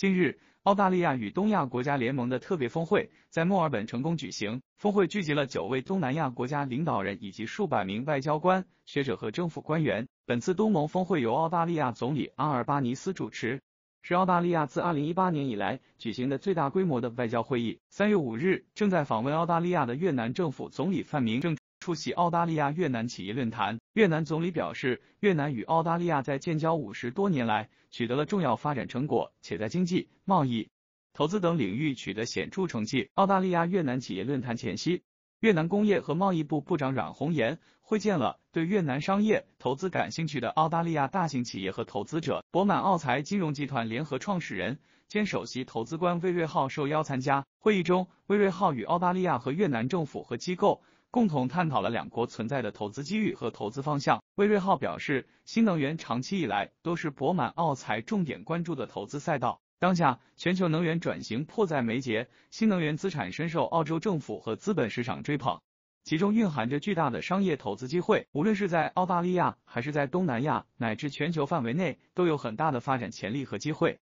近日，澳大利亚与东亚国家联盟的特别峰会在墨尔本成功举行。峰会聚集了九位东南亚国家领导人以及数百名外交官、学者和政府官员。本次东盟峰会由澳大利亚总理阿尔巴尼斯主持，是澳大利亚自二零一八年以来举行的最大规模的外交会议。三月五日，正在访问澳大利亚的越南政府总理范明正出席澳大利亚越南企业论坛，越南总理表示，越南与澳大利亚在建交五十多年来取得了重要发展成果，且在经济、贸易、投资等领域取得显著成绩。澳大利亚越南企业论坛前夕，越南工业和贸易部部长阮红岩会见了对越南商业投资感兴趣的澳大利亚大型企业和投资者。博满奥财金融集团联合创始人兼首席投资官魏瑞浩受邀参加会议中，魏瑞浩与澳大利亚和越南政府和机构。共同探讨了两国存在的投资机遇和投资方向。魏瑞浩表示，新能源长期以来都是博满澳财重点关注的投资赛道。当下，全球能源转型迫在眉睫，新能源资产深受澳洲政府和资本市场追捧，其中蕴含着巨大的商业投资机会。无论是在澳大利亚，还是在东南亚，乃至全球范围内，都有很大的发展潜力和机会。